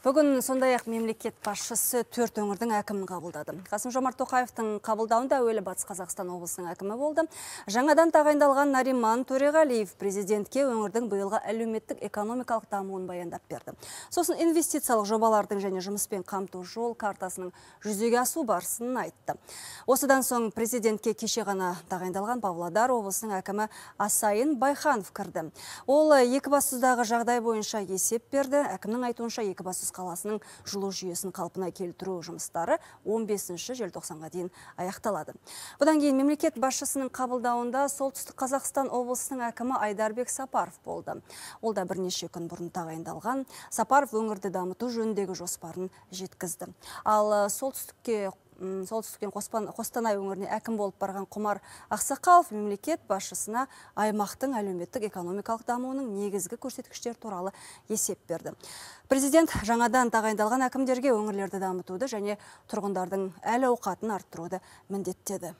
Бүгін сондай ақ мемлекет басшысы төрт өңірдің әкімін қабылдады. Қасым Жомарт Тоқаевтың қабылдауында әуелі Батыс Қазақстан облысының әкімі болды. Жаңадан тағайындалған Нариман Төреғалиев президентке өңірдің биылғы әлеуметтік экономикалық дамуын баяндап берді. Сосын инвестициялық жобалардың және жұмыспен қамту жол картасының жүзеге асу барысын айтты. Осыдан соң президентке кеше ғана тағайындалған Павлодар облысының әкімі Асайын Байханов кірді. Ол Екібастұздағы жағдай бойынша есеп берді. Әкімнің айтуынша Екібастұз қаласының жылу жүйесін қалпына келтіру жұмыстары 15-ші желтоқсанға дейін аяқталады. Бұдан кейін мемлекет басшысының қабылдауында солтүстік Қазақстан облысының әкімі Айдарбек Сапаров болды. Ол да бірнеше күн бұрын тағайындалған Сапаров өңірді дамыту жөндегі жоспарын жеткізді. Ал э, солтүстікке солтүстіктен қостанай өңіріне әкім болып барған құмар ақсақалов мемлекет басшысына аймақтың әлеуметтік экономикалық дамуының негізгі көрсеткіштері туралы есеп берді президент жаңадан тағайындалған әкімдерге өңірлерді дамытуды және тұрғындардың әл ауқатын арттыруды міндеттеді